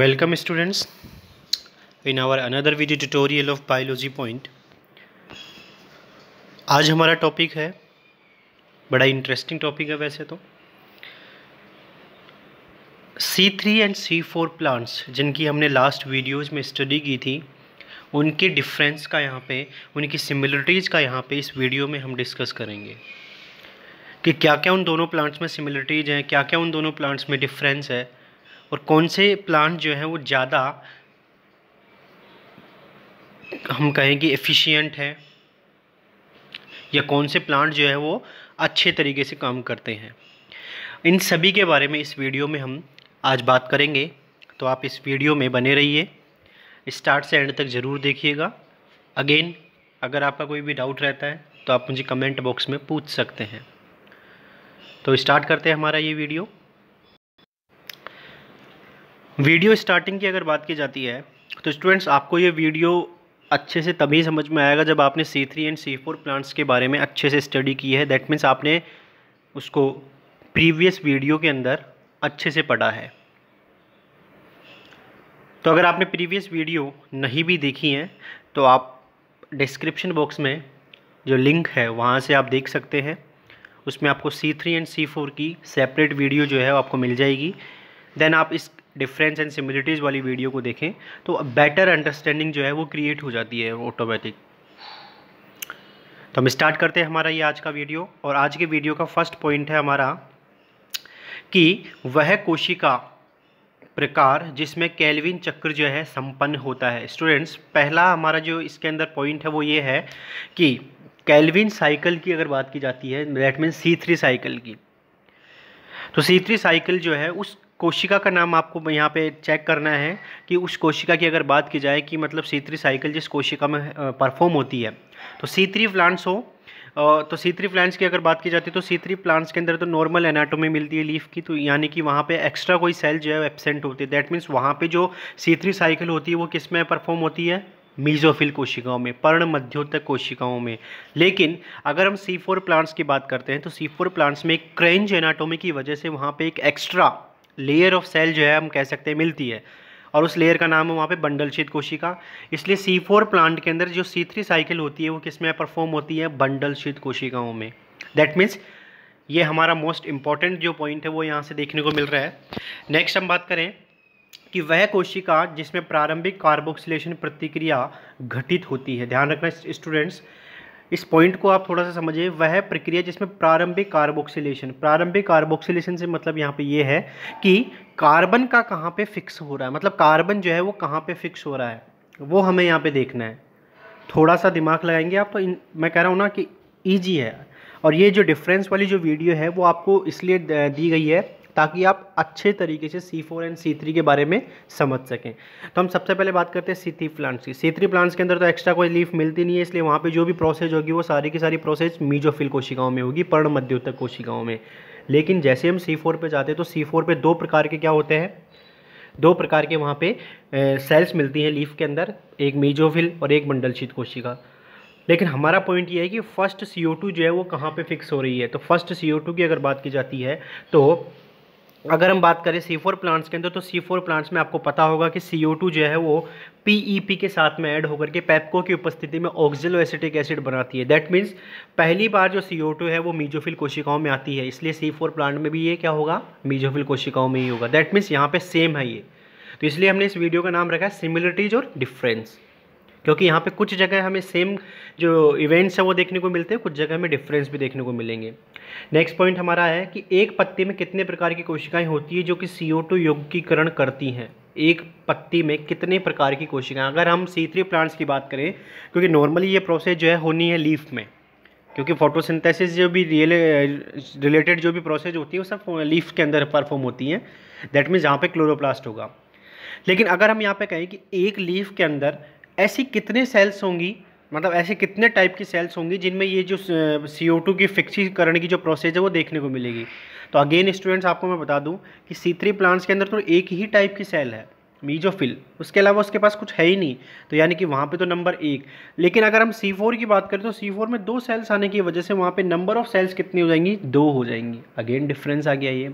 Welcome students in our another video tutorial of biology point आज हमारा topic है बड़ा इंटरेस्टिंग टॉपिक है वैसे तो C3 एंड फोर प्लांट्स जिनकी हमने लास्ट वीडियोज में स्टडी की थी उनके डिफरेंस का यहाँ पे उनकी सिमिलरिटीज़ का यहाँ पे इस वीडियो में हम डिस्कस करेंगे कि क्या क्या उन दोनों प्लांट्स में सिमिलरिटीज़ हैं क्या क्या उन दोनों प्लांट्स में डिफरेंस है और कौन से प्लांट जो हैं वो ज़्यादा हम कहें कि एफिशिएंट हैं या कौन से प्लांट जो है वो अच्छे तरीके से काम करते हैं इन सभी के बारे में इस वीडियो में हम आज बात करेंगे तो आप इस वीडियो में बने रहिए स्टार्ट से एंड तक ज़रूर देखिएगा अगेन अगर आपका कोई भी डाउट रहता है तो आप मुझे कमेंट बॉक्स में पूछ सकते हैं तो स्टार्ट करते हैं हमारा ये वीडियो वीडियो स्टार्टिंग की अगर बात की जाती है तो स्टूडेंट्स आपको ये वीडियो अच्छे से तभी समझ में आएगा जब आपने C three and C four plants के बारे में अच्छे से स्टडी की है दैट मीन्स आपने उसको प्रीवियस वीडियो के अंदर अच्छे से पढ़ा है तो अगर आपने प्रीवियस वीडियो नहीं भी देखी है तो आप डिस्क्रिप्शन बॉक्स में जो लिंक है वहाँ से आप देख सकते हैं उसमें आपको C three and C four की सेपरेट वीडियो जो है वो आपको मिल जाएगी देन आप इस डिफरेंस एंड सिमिलिटीज़ वाली वीडियो को देखें तो बेटर अंडरस्टैंडिंग जो है वो क्रिएट हो जाती है ऑटोमेटिक तो हम स्टार्ट करते हैं हमारा ये आज का वीडियो और आज के वीडियो का फर्स्ट पॉइंट है हमारा कि वह कोशिका प्रकार जिसमें कैलविन चक्र जो है संपन्न होता है स्टूडेंट्स पहला हमारा जो इसके अंदर पॉइंट है वो ये है कि कैलविन साइकिल की अगर बात की जाती है that mean C three cycle की तो सी थ्री साइकिल जो है उस कोशिका का नाम आपको यहाँ पे चेक करना है कि उस कोशिका की अगर बात की जाए कि मतलब सीतरी साइकिल जिस कोशिका में परफॉर्म होती है तो सीतरी प्लांट्स हो तो सीतरी प्लांट्स की अगर बात की जाती है तो सीतरी प्लांट्स के अंदर तो नॉर्मल एनाटोमी मिलती है लीफ की तो यानी कि वहाँ पे एक्स्ट्रा कोई सेल जो है एबसेंट होती है दैट मीन्स वहाँ पे जो सीतरी साइकिल होती है वो किस में परफॉर्म होती है मीजोफिल कोशिकाओं में पर्ण मध्योतक कोशिकाओं में लेकिन अगर हम सी फोर प्लांट्स की बात करते हैं तो सी फोर प्लांट्स में एक क्रेंज एनाटोमी की वजह से वहाँ पर एक एक्स्ट्रा लेयर ऑफ सेल जो है हम कह सकते हैं मिलती है और उस लेयर का नाम है वहाँ पे बंडल शीत कोशिका इसलिए सी फोर प्लांट के अंदर जो सी थ्री साइकिल होती है वो किस में परफॉर्म होती है बंडल शीत कोशिकाओं में दैट मीन्स ये हमारा मोस्ट इंपॉर्टेंट जो पॉइंट है वो यहाँ से देखने को मिल रहा है नेक्स्ट हम बात करें कि वह कोशिका जिसमें प्रारंभिक कार्बोक्सिलेशन प्रतिक्रिया घटित होती है ध्यान रखना स्टूडेंट्स इस पॉइंट को आप थोड़ा सा समझिए वह प्रक्रिया जिसमें प्रारंभिक कार्बोक्सिलेशन प्रारंभिक कार्बोक्सिलेशन से मतलब यहाँ पे ये है कि कार्बन का कहाँ पे फिक्स हो रहा है मतलब कार्बन जो है वो कहाँ पे फिक्स हो रहा है वो हमें यहाँ पे देखना है थोड़ा सा दिमाग लगाएंगे आप तो इन, मैं कह रहा हूँ ना कि ईजी है और ये जो डिफरेंस वाली जो वीडियो है वो आपको इसलिए दी गई है ताकि आप अच्छे तरीके से C four and C three के बारे में समझ सकें तो हम सबसे पहले बात करते हैं सी थ्री प्लांट्स की सी थ्री प्लांट्स के अंदर तो एक्स्ट्रा कोई लीफ मिलती नहीं है इसलिए वहाँ पर जो भी प्रोसेस होगी वो सारी की सारी प्रोसेस मीजोफिल कोशिकाओं में होगी पर्ण मध्योतक कोशिकाओं में लेकिन जैसे हम सी फोर पर जाते हैं तो सी फोर पर दो प्रकार के क्या होते हैं दो प्रकार के वहाँ पे सेल्स मिलती हैं लीफ के अंदर एक मीजोफिल और एक मंडलशीत कोशिका लेकिन हमारा पॉइंट ये है कि फ़र्स्ट सी जो है वो कहाँ पे फिक्स हो रही है तो फर्स्ट सी की अगर बात की जाती है तो अगर हम बात करें सी फोर प्लांट्स के अंदर तो सी फोर प्लांट्स में आपको पता होगा कि सी ओ टू जो है वो पी ई पी के साथ में ऐड होकर के पैपको की उपस्थिति में ऑक्जिलो एसिटिक एसिड बनाती है दैट मीन्स पहली बार जो सी ओ टू है वो मीजोफिल कोशिकाओं में आती है इसलिए सी फोर प्लांट में भी ये क्या होगा मीजोफिल कोशिकाओं में ही होगा दैट मीन्स यहाँ पर सेम है ये तो इसलिए हमने इस वीडियो का नाम रखा है सिमिलरिटीज और डिफरेंस क्योंकि यहाँ पर कुछ जगह हमें सेम जो इवेंट्स हैं वो देखने को मिलते हैं कुछ जगह हमें डिफरेंस भी देखने को मिलेंगे नेक्स्ट पॉइंट हमारा है कि एक पत्ती में कितने प्रकार की कोशिकाएं होती है जो कि सी ओ टू योगीकरण करती हैं एक पत्ती में कितने प्रकार की कोशिकाएं अगर हम सी थ्री प्लांट्स की बात करें क्योंकि नॉर्मली ये प्रोसेस जो है होनी है लीफ में क्योंकि फोटोसिंथेसिस जो भी रियल रिलेटेड जो भी प्रोसेस होती है वो सब लीफ के अंदर परफॉर्म होती हैं दैट मीन्स यहाँ पे क्लोरोप्लास्ट होगा लेकिन अगर हम यहाँ पे कहें कि एक लीफ के अंदर ऐसी कितने सेल्स होंगी मतलब ऐसे कितने टाइप की सेल्स होंगी जिनमें ये जो सी ओ टू की फिक्सीकरण की जो प्रोसेस है वो देखने को मिलेगी तो अगेन स्टूडेंट्स आपको मैं बता दूं कि सी थ्री प्लांट्स के अंदर तो एक ही टाइप की सेल है मीजोफिल उसके अलावा उसके पास कुछ है ही नहीं तो यानी कि वहाँ पे तो नंबर एक लेकिन अगर हम सी फोर की बात करें तो सी फोर में दो सेल्स आने की वजह से वहाँ पर नंबर ऑफ सेल्स कितनी हो जाएंगी दो हो जाएंगी अगेन डिफरेंस आ गया ये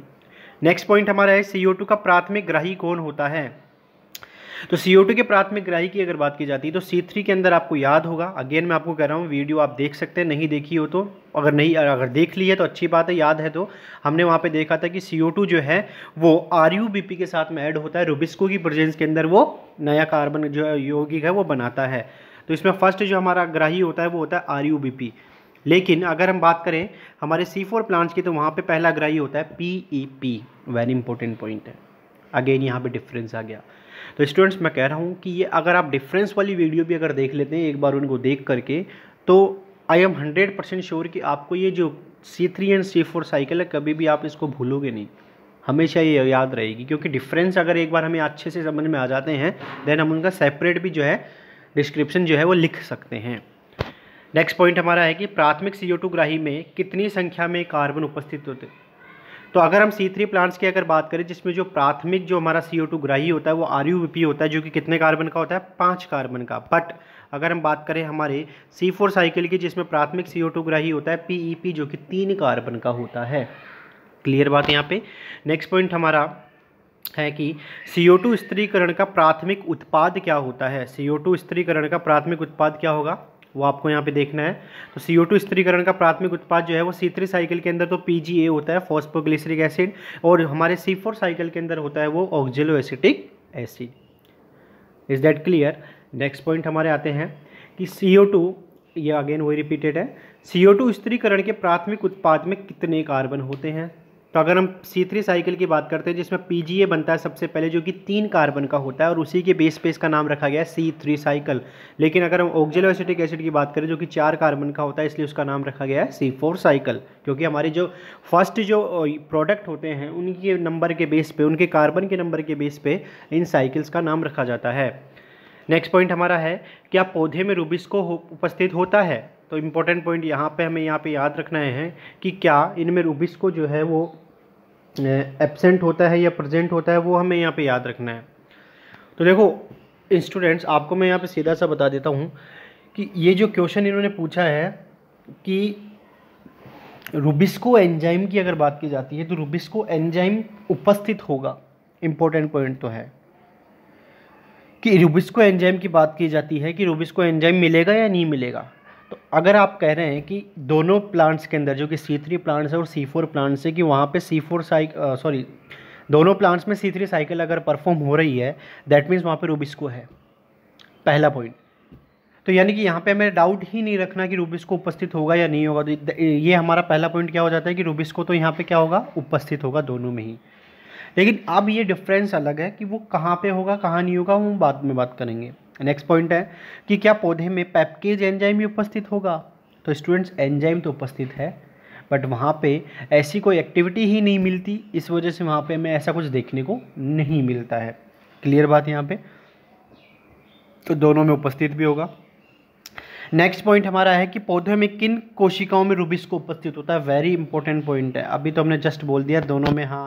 नेक्स्ट पॉइंट हमारा है सी ओ टू का प्राथमिक ग्राही कौन होता है तो सी के प्राथमिक ग्राही की अगर बात की जाती है तो सी के अंदर आपको याद होगा अगेन मैं आपको कह रहा हूँ वीडियो आप देख सकते हैं नहीं देखी हो तो अगर नहीं अगर देख ली है तो अच्छी बात है याद है तो हमने वहाँ पे देखा था कि सी जो है वो आर के साथ में ऐड होता है रुबिस्को की प्रजेंस के अंदर वो नया कार्बन जो यौगिक है वो बनाता है तो इसमें फर्स्ट जो हमारा ग्राही होता है वो होता है आर लेकिन अगर हम बात करें हमारे सी फोर प्लांट्स की तो वहाँ पे पहला ग्राही होता है P E P very important point है अगेन यहाँ पे डिफरेंस आ गया तो स्टूडेंट्स मैं कह रहा हूँ कि ये अगर आप डिफरेंस वाली वीडियो भी अगर देख लेते हैं एक बार उनको देख करके तो I am hundred percent sure कि आपको ये जो C three and C four cycle है कभी भी आप इसको भूलोगे नहीं हमेशा ये याद रहेगी क्योंकि डिफरेंस अगर एक बार हमें अच्छे से समझ में आ जाते हैं देन हम उनका सेपरेट भी जो है डिस्क्रिप्शन जो है वो लिख सकते हैं नेक्स्ट पॉइंट हमारा है कि प्राथमिक सी ग्राही में कितनी संख्या में कार्बन उपस्थित होते तो अगर हम सी थ्री प्लांट्स की अगर बात करें जिसमें जो प्राथमिक जो हमारा सी ओ टू ग्राही होता है वो आर यू पी होता है जो कि कितने कार्बन का होता है पाँच कार्बन का बट अगर हम बात करें हमारे सी फोर साइकिल की जिसमें प्राथमिक सी ओ टू ग्राही होता है पी ई पी जो कि तीन कार्बन का होता है क्लियर बात यहाँ पे नेक्स्ट पॉइंट हमारा है कि सी ओ टू स्त्रीकरण का प्राथमिक उत्पाद क्या होता है सी ओ टू स्त्रीकरण का प्राथमिक उत्पाद क्या होगा वो आपको यहाँ पे देखना है तो सी ओ टू स्त्रीकरण का प्राथमिक उत्पाद जो है वो सी थ्री साइकिल के अंदर तो पी जी ए होता है फॉस्पोग्लिसरिक एसिड और हमारे सी फोर साइकिल के अंदर होता है वो oxaloacetic acid is that clear next point हमारे आते हैं कि सी ओ टू ये अगेन वही रिपीटेड है सी ओ टू स्त्रीकरण के प्राथमिक उत्पाद में कितने कार्बन होते हैं तो अगर हम सी थ्री साइकिल की बात करते हैं जिसमें पी बनता है सबसे पहले जो कि तीन कार्बन का होता है और उसी के बेस पे इसका नाम रखा गया है सी थ्री साइकिल लेकिन अगर हम ऑक्जिलोसिटिक एसिड की बात करें जो कि चार कार्बन का होता है इसलिए उसका नाम रखा गया है सी फोर साइकिल क्योंकि हमारे जो फर्स्ट जो प्रोडक्ट होते हैं उनके नंबर के बेस पे उनके कार्बन के नंबर के बेस पर इन साइकिल्स का नाम रखा जाता है नेक्स्ट पॉइंट हमारा है क्या पौधे में रूबिस्को हो, उपस्थित होता है तो इम्पोर्टेंट पॉइंट यहाँ पे हमें यहाँ पे याद रखना है कि क्या इनमें रूबिस को जो है वो एबसेंट होता है या प्रजेंट होता है वो हमें यहाँ पे याद रखना है तो देखो स्टूडेंट्स आपको मैं यहाँ पे सीधा सा बता देता हूँ कि ये जो क्वेश्चन इन्होंने पूछा है कि रूबिस्को एंजाइम की अगर बात की जाती है तो रूबिस्को एंजाइम उपस्थित होगा इम्पोर्टेंट पॉइंट तो है कि रूबिस्को एंजाइम की बात की जाती है कि रूबिस्को एंजाइम मिलेगा या नहीं मिलेगा अगर आप कह रहे हैं कि दोनों प्लांट्स के अंदर जो कि सी थ्री प्लांट्स है और सी फोर प्लांट्स है कि वहाँ पे सी फोर साइक सॉरी दोनों प्लांट्स में सी थ्री साइकिल अगर परफॉर्म हो रही है दैट मीन्स वहाँ पे रूबिस्को है पहला पॉइंट तो यानी कि यहाँ पे हमें डाउट ही नहीं रखना कि रूबिस्को उपस्थित होगा या नहीं होगा तो ये हमारा पहला पॉइंट क्या हो जाता है कि रूबिस्को तो यहाँ पर क्या होगा उपस्थित होगा दोनों में ही लेकिन अब ये डिफरेंस अलग है कि वो कहाँ पर होगा कहाँ नहीं होगा हम बाद में बात करेंगे नेक्स्ट पॉइंट है कि क्या पौधे में पैपकेज एंजाइम भी उपस्थित होगा तो स्टूडेंट्स एंजाइम तो उपस्थित है बट वहाँ पे ऐसी कोई एक्टिविटी ही नहीं मिलती इस वजह से वहाँ पे हमें ऐसा कुछ देखने को नहीं मिलता है क्लियर बात यहाँ पे तो दोनों में उपस्थित भी होगा नेक्स्ट पॉइंट हमारा है कि पौधे में किन कोशिकाओं में को उपस्थित होता है वेरी इंपॉर्टेंट पॉइंट है अभी तो हमने जस्ट बोल दिया दोनों में हाँ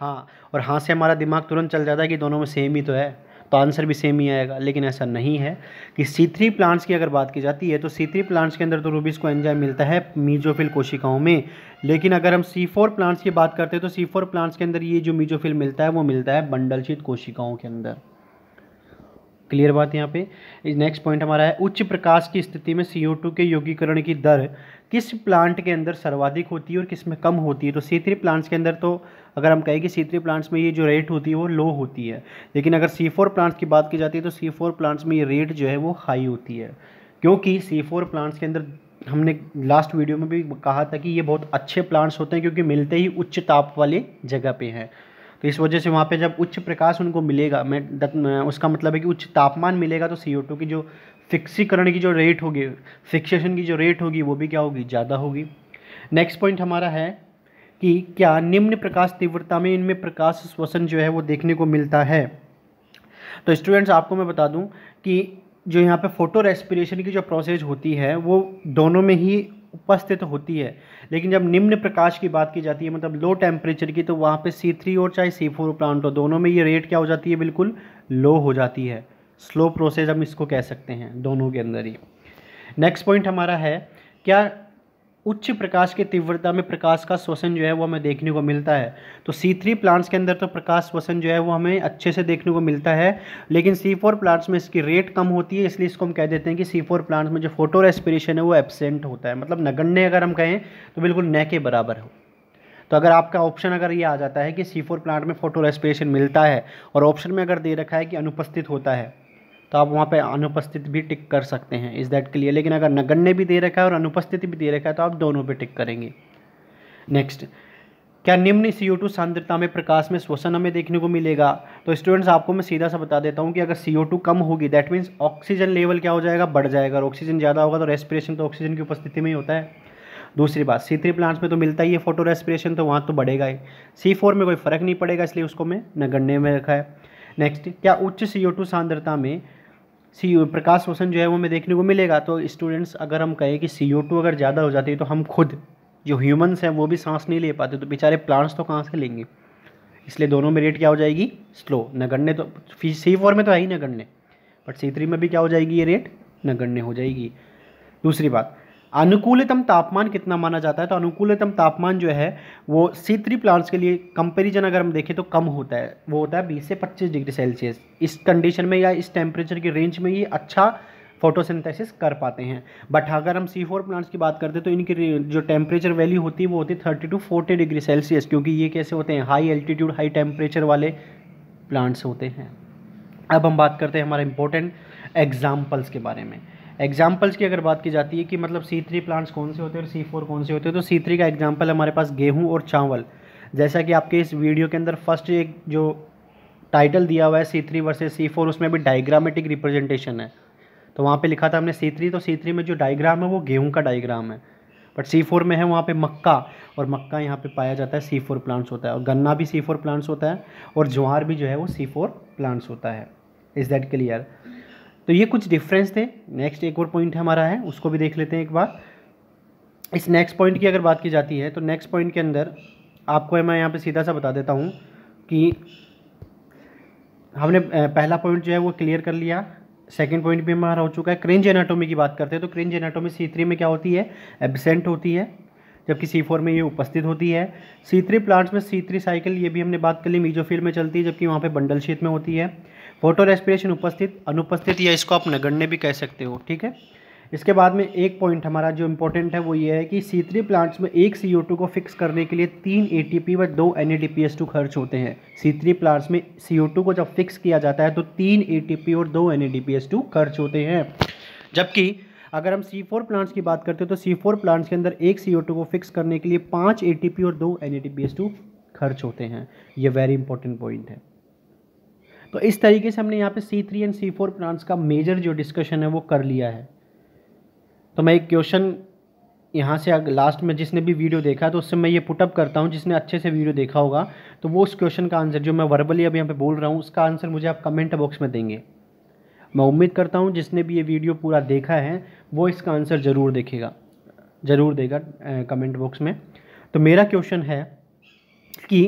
हाँ और हाँ से हमारा दिमाग तुरंत चल जाता है कि दोनों में सेम ही तो है तो आंसर भी सेम ही आएगा लेकिन ऐसा नहीं है कि सीथ्री प्लांट्स की अगर बात की जाती है तो सीथ्री प्लांट्स के अंदर तो रूबीज को एंजाइम मिलता है मीजोफिल कोशिकाओं में लेकिन अगर हम सी फोर प्लांट्स की बात करते हैं तो सी फोर प्लांट्स के अंदर ये जो मीजोफिल मिलता है वो मिलता है बंडलचित कोशिकाओं के अंदर क्लियर बात यहाँ पे नेक्स्ट पॉइंट हमारा है उच्च प्रकाश की स्थिति में सी के योगीकरण की दर किस प्लांट के अंदर सर्वाधिक होती है और किस में कम होती है तो सी थ्री प्लांट्स के अंदर तो अगर हम कहें कि सी थ्री प्लांट्स में ये जो रेट होती है वो लो होती है लेकिन अगर सी फोर प्लांट्स की बात की जाती है तो सी फोर प्लांट्स में ये रेट जो है वो हाई होती है क्योंकि सी फोर प्लांट्स के अंदर हमने लास्ट वीडियो में भी कहा था कि ये बहुत अच्छे प्लांट्स होते हैं क्योंकि मिलते ही उच्च ताप वाले जगह पर हैं तो इस वजह से वहाँ पे जब उच्च प्रकाश उनको मिलेगा मैं उसका मतलब है कि उच्च तापमान मिलेगा तो सी की जो फिक्सीकरण की जो रेट होगी फिक्सेशन की जो रेट होगी वो भी क्या होगी ज़्यादा होगी नेक्स्ट पॉइंट हमारा है कि क्या निम्न प्रकाश तीव्रता में इनमें प्रकाश श्वसन जो है वो देखने को मिलता है तो स्टूडेंट्स आपको मैं बता दूं कि जो यहाँ पे फोटो रेस्पिरेशन की जो प्रोसेस होती है वो दोनों में ही उपस्थित होती है लेकिन जब निम्न प्रकाश की बात की जाती है मतलब लो टेम्परेचर की तो वहाँ पे C3 और चाहे C4 प्लांट हो दोनों में ये रेट क्या हो जाती है बिल्कुल लो हो जाती है स्लो प्रोसेस हम इसको कह सकते हैं दोनों के अंदर ही नेक्स्ट पॉइंट हमारा है क्या उच्च प्रकाश की तीव्रता में प्रकाश का श्वसन जो है वो हमें देखने को मिलता है तो सी थ्री प्लांट्स के अंदर तो प्रकाश श्वसन जो है वो हमें अच्छे से देखने को मिलता है लेकिन सी फोर प्लांट्स में इसकी रेट कम होती है इसलिए इसको हम कह देते हैं कि सी फोर प्लांट्स में जो फोटो रेस्पिरेशन है वो एबसेंट होता है मतलब नगण्य अगर हम कहें तो बिल्कुल न के बराबर हो तो अगर आपका ऑप्शन अगर ये आ जाता है कि सी फोर प्लांट में फोटो रेस्पिरेशन मिलता है और ऑप्शन में अगर दे रखा है कि अनुपस्थित होता है तो आप वहाँ पे अनुपस्थित भी टिक कर सकते हैं इज़ दैट क्लियर लेकिन अगर नगण्य भी दे रखा है और अनुपस्थिति भी दे रखा है तो आप दोनों पे टिक करेंगे नेक्स्ट क्या निम्न सी ओ सांद्रता में प्रकाश में श्वसन हमें देखने को मिलेगा तो स्टूडेंट्स आपको मैं सीधा सा बता देता हूँ कि अगर सी ओ टू कम होगी दैट मीन्स ऑक्सीजन लेवल क्या हो जाएगा बढ़ जाएगा और ऑक्सीजन ज़्यादा होगा तो रेस्पिरेशन तो ऑक्सीजन की उपस्थिति में ही होता है दूसरी बात सी थ्री प्लांट्स में तो मिलता ही है फोटो रेस्पिरेशन तो वहाँ तो बढ़ेगा ही सी फोर में कोई फ़र्क नहीं पड़ेगा इसलिए उसको मैं नगण्य में रखा है नेक्स्ट क्या उच्च सी ओ टू सांद्रता में सी e प्रकाश शोषण जो है वो हमें देखने को मिलेगा तो स्टूडेंट्स अगर हम कहें कि सी e अगर ज़्यादा हो जाती है तो हम खुद जो ह्यूमंस हैं वो भी सांस नहीं ले पाते तो बेचारे प्लांट्स तो कहाँ से लेंगे इसलिए दोनों में रेट क्या हो जाएगी स्लो नगण्य तो सी फोर में तो है ही नगण्य बट सी थ्री में भी क्या हो जाएगी ये रेट नगण्य हो जाएगी दूसरी बात अनुकूलतम तापमान कितना माना जाता है तो अनुकूलतम तापमान जो है वो सी थ्री प्लांट्स के लिए कंपेरिजन अगर हम देखें तो कम होता है वो होता है बीस से पच्चीस डिग्री सेल्सियस इस कंडीशन में या इस टेम्परेचर की रेंज में ये अच्छा फोटोसिंथेसिस कर पाते हैं बट अगर हम सी फोर प्लांट्स की बात करते हैं तो इनकी जो टेम्परेचर वैल्यू होती है वो होती है thirty to forty degree Celsius क्योंकि ये कैसे होते हैं हाई एल्टीट्यूड हाई टेम्परेचर वाले प्लांट्स होते हैं अब हम बात करते हैं हमारे इंपॉर्टेंट एग्जाम्पल्स के बारे में एग्जाम्पल्स की अगर बात की जाती है कि मतलब सी थ्री प्लांट्स कौन से होते हैं और सी फोर कौन से होते हैं तो सी थ्री का एग्जाम्पल हमारे पास गेहूँ और चावल जैसा कि आपके इस वीडियो के अंदर फर्स्ट एक जो टाइटल दिया हुआ है C three versus C four उसमें भी डायग्रामेटिक रिप्रेजेंटेशन है तो वहाँ पर लिखा था हमने सी थ्री तो सी थ्री में जो डायग्राम है वो गेहूँ का डायग्राम है बट सी फोर में है वहाँ पे मक्का और मक्का यहाँ पे पाया जाता है सी फोर प्लांट्स होता है और गन्ना भी सी फोर प्लांट्स होता है और ज्वार भी जो है वो सी फोर प्लांट्स होता है इज़ दैट क्लियर तो ये कुछ डिफरेंस थे नेक्स्ट एक और पॉइंट हमारा है उसको भी देख लेते हैं एक बार इस नेक्स्ट पॉइंट की अगर बात की जाती है तो नेक्स्ट पॉइंट के अंदर आपको मैं यहाँ पर सीधा सा बता देता हूँ कि हमने पहला पॉइंट जो है वो क्लियर कर लिया सेकेंड पॉइंट भी हमारा हो चुका है क्रेंज एनाटोमी की बात करते हैं तो क्रेंज एनाटोमी सी थ्री में क्या होती है एबसेंट होती है जबकि सी फोर में ये उपस्थित होती है सी थ्री प्लांट्स में सी थ्री साइकिल ये भी हमने बात कर ली मीजोफिल में चलती है जबकि वहाँ पे बंडल शीत में होती है फोटो रेस्पिरेशन उपस्थित अनुपस्थित या इसको आप नगण्य भी कह सकते हो ठीक है इसके बाद में एक पॉइंट हमारा जो इम्पोर्टेंट है वो ये है कि सी थ्री प्लांट्स में एक सी ओ टू को फिक्स करने के लिए तीन ए टी पी व दो N A D P S two खर्च होते हैं सी थ्री प्लांट्स में सी ओ टू को जब फिक्स किया जाता है तो तीन ए टी पी और दो N A D P S two खर्च होते हैं जबकि अगर हम सी फोर प्लांट्स की बात करते हैं तो सी फोर प्लांट्स के अंदर एक सी ओ टू को फिक्स करने के लिए पाँच ए टी पी और दो N A T P S two खर्च होते हैं ये वेरी इंपॉर्टेंट पॉइंट है तो इस तरीके से हमने यहाँ पे C three and C four plants का मेजर जो डिस्कशन है वो कर लिया है तो मैं एक क्वेश्चन यहाँ से लास्ट में जिसने भी वीडियो देखा तो उससे मैं ये पुटअप करता हूँ जिसने अच्छे से वीडियो देखा होगा तो वो उस क्वेश्चन का आंसर जो मैं वर्बली अभी यहाँ पे बोल रहा हूँ उसका आंसर मुझे आप कमेंट बॉक्स में देंगे मैं उम्मीद करता हूँ जिसने भी ये वीडियो पूरा देखा है वो इसका आंसर ज़रूर देखेगा ज़रूर देगा कमेंट बॉक्स में तो मेरा क्वेश्चन है कि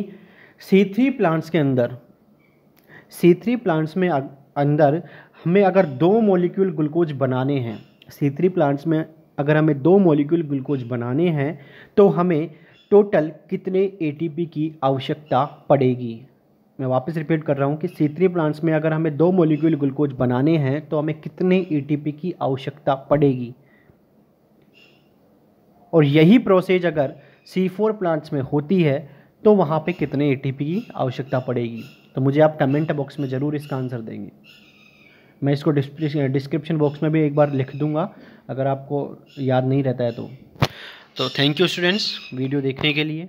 सी थ्री प्लांट्स के अंदर सी थ्री प्लांट्स में अंदर हमें अगर दो मॉलिक्यूल ग्लूकोज बनाने हैं सी थ्री प्लांट्स में अगर हमें दो मॉलिक्यूल ग्लूकोज बनाने हैं तो हमें टोटल कितने एटीपी की आवश्यकता पड़ेगी मैं वापस रिपीट कर रहा हूँ कि सीतरी प्लांट्स में अगर हमें दो मोलिक्यूल ग्लूकोज बनाने हैं तो हमें कितने ईटीपी e की आवश्यकता पड़ेगी और यही प्रोसेस अगर सी फोर प्लांट्स में होती है तो वहाँ पे कितने एटीपी e की आवश्यकता पड़ेगी तो मुझे आप कमेंट बॉक्स में ज़रूर इसका आंसर देंगे मैं इसको डिस्क्रिप्शन बॉक्स में भी एक बार लिख दूंगा अगर आपको याद नहीं रहता है तो तो थैंक यू स्टूडेंट्स वीडियो देखने के लिए